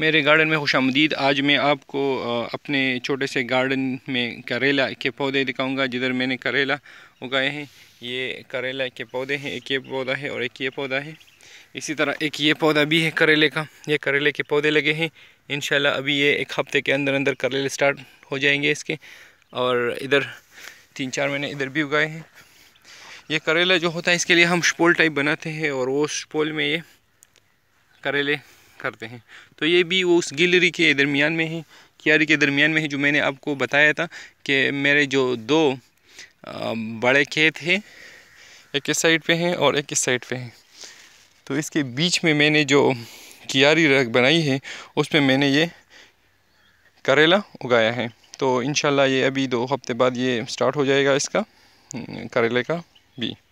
मेरे गार्डन में खुश आमदीद आज मैं आपको अपने छोटे से गार्डन में करेला के पौधे दिखाऊंगा जिधर मैंने करेला उगाए हैं ये करेला के पौधे हैं एक ये पौधा है और एक ये पौधा है इसी तरह एक ये पौधा भी है करेले का ये करेले के पौधे लगे हैं इन अभी ये एक हफ्ते के अंदर अंदर करेले स्टार्ट हो जाएंगे इसके और इधर तीन चार महीने इधर भी उगाए हैं ये करेला जो होता है इसके लिए हम शपोल टाइप बनाते हैं और वो शपोल में ये करेले करते हैं तो ये भी उस गिलरी के दरमियान में है क्यारी के दरमियान में है जो मैंने आपको बताया था कि मेरे जो दो बड़े खेत हैं एक इस साइड पे हैं और एक इस साइड पे हैं तो इसके बीच में मैंने जो क्यारी रख बनाई है उसमें मैंने ये करेला उगाया है तो इन ये अभी दो हफ्ते बाद ये स्टार्ट हो जाएगा इसका करेले का भी